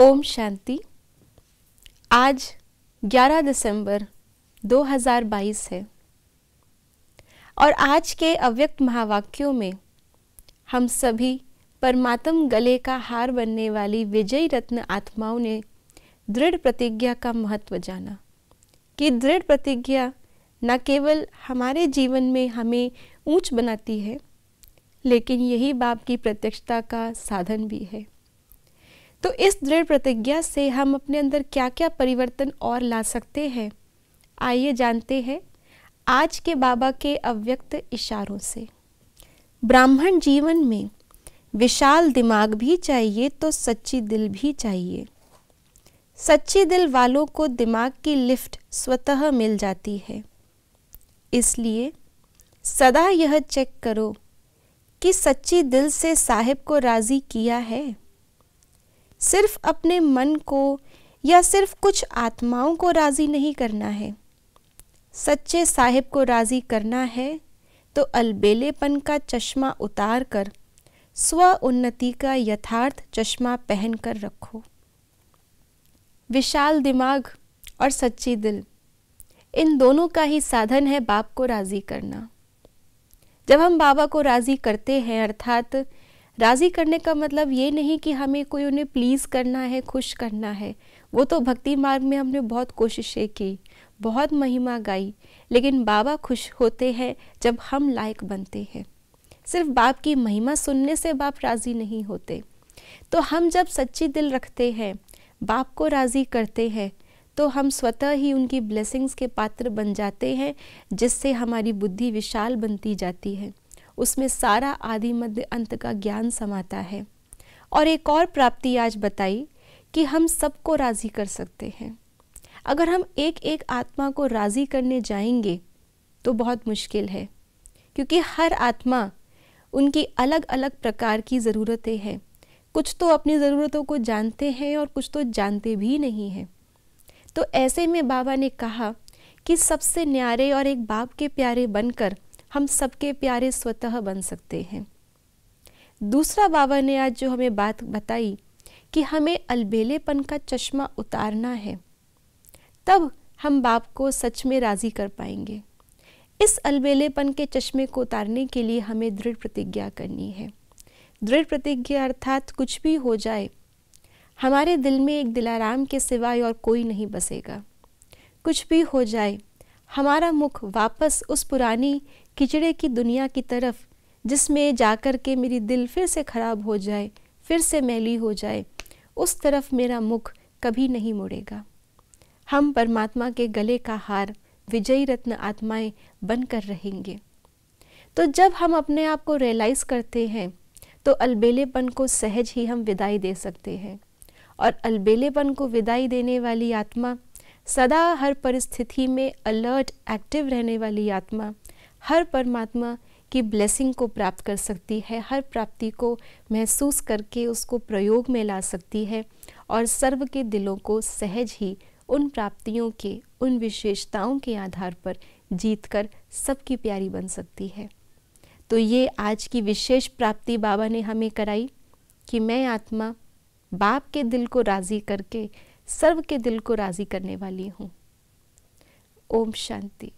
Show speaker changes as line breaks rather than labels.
ओम शांति आज 11 दिसंबर 2022 है और आज के अव्यक्त महावाक्यों में हम सभी परमात्म गले का हार बनने वाली विजयी रत्न आत्माओं ने दृढ़ प्रतिज्ञा का महत्व जाना कि दृढ़ प्रतिज्ञा न केवल हमारे जीवन में हमें ऊंच बनाती है लेकिन यही बाप की प्रत्यक्षता का साधन भी है तो इस दृढ़ प्रतिज्ञा से हम अपने अंदर क्या क्या परिवर्तन और ला सकते हैं आइए जानते हैं आज के बाबा के अव्यक्त इशारों से ब्राह्मण जीवन में विशाल दिमाग भी चाहिए तो सच्ची दिल भी चाहिए सच्चे दिल वालों को दिमाग की लिफ्ट स्वतः मिल जाती है इसलिए सदा यह चेक करो कि सच्ची दिल से साहिब को राज़ी किया है सिर्फ अपने मन को या सिर्फ कुछ आत्माओं को राज़ी नहीं करना है सच्चे साहिब को राज़ी करना है तो अलबेलेपन का चश्मा उतार कर स्व उन्नति का यथार्थ चश्मा पहन कर रखो विशाल दिमाग और सच्ची दिल इन दोनों का ही साधन है बाप को राज़ी करना जब हम बाबा को राज़ी करते हैं अर्थात राज़ी करने का मतलब ये नहीं कि हमें कोई उन्हें प्लीज़ करना है खुश करना है वो तो भक्ति मार्ग में हमने बहुत कोशिशें की बहुत महिमा गाई लेकिन बाबा खुश होते हैं जब हम लायक बनते हैं सिर्फ बाप की महिमा सुनने से बाप राज़ी नहीं होते तो हम जब सच्ची दिल रखते हैं बाप को राज़ी करते हैं तो हम स्वतः ही उनकी ब्लेसिंग्स के पात्र बन जाते हैं जिससे हमारी बुद्धि विशाल बनती जाती है उसमें सारा आदि मध्य अंत का ज्ञान समाता है और एक और प्राप्ति आज बताई कि हम सबको राज़ी कर सकते हैं अगर हम एक एक आत्मा को राज़ी करने जाएंगे तो बहुत मुश्किल है क्योंकि हर आत्मा उनकी अलग अलग प्रकार की ज़रूरतें हैं कुछ तो अपनी ज़रूरतों को जानते हैं और कुछ तो जानते भी नहीं हैं तो ऐसे में बाबा ने कहा कि सबसे न्यारे और एक बाप के प्यारे बनकर हम सबके प्यारे स्वतः बन सकते हैं दूसरा बाबा ने आज जो हमें बात बताई कि हमें अलबेलेपन का चश्मा उतारना है तब हम बाप को सच में राज़ी कर पाएंगे इस अलबेलेपन के चश्मे को उतारने के लिए हमें दृढ़ प्रतिज्ञा करनी है दृढ़ प्रतिज्ञा अर्थात कुछ भी हो जाए हमारे दिल में एक दिलाराम के सिवाय और कोई नहीं बसेगा कुछ भी हो जाए हमारा मुख वापस उस पुरानी किचड़े की दुनिया की तरफ जिसमें जाकर के मेरी दिल फिर से ख़राब हो जाए फिर से मैली हो जाए उस तरफ मेरा मुख कभी नहीं मुड़ेगा हम परमात्मा के गले का हार विजयी रत्न आत्माएं बनकर रहेंगे तो जब हम अपने आप को रियलाइज़ करते हैं तो अलबेलेपन को सहज ही हम विदाई दे सकते हैं और अलबेलेपन को विदाई देने वाली आत्मा सदा हर परिस्थिति में अलर्ट एक्टिव रहने वाली आत्मा हर परमात्मा की ब्लेसिंग को प्राप्त कर सकती है हर प्राप्ति को महसूस करके उसको प्रयोग में ला सकती है और सर्व के दिलों को सहज ही उन प्राप्तियों के उन विशेषताओं के आधार पर जीत कर सबकी प्यारी बन सकती है तो ये आज की विशेष प्राप्ति बाबा ने हमें कराई कि मैं आत्मा बाप के दिल को राज़ी करके सर्व के दिल को राज़ी करने वाली हूँ ओम शांति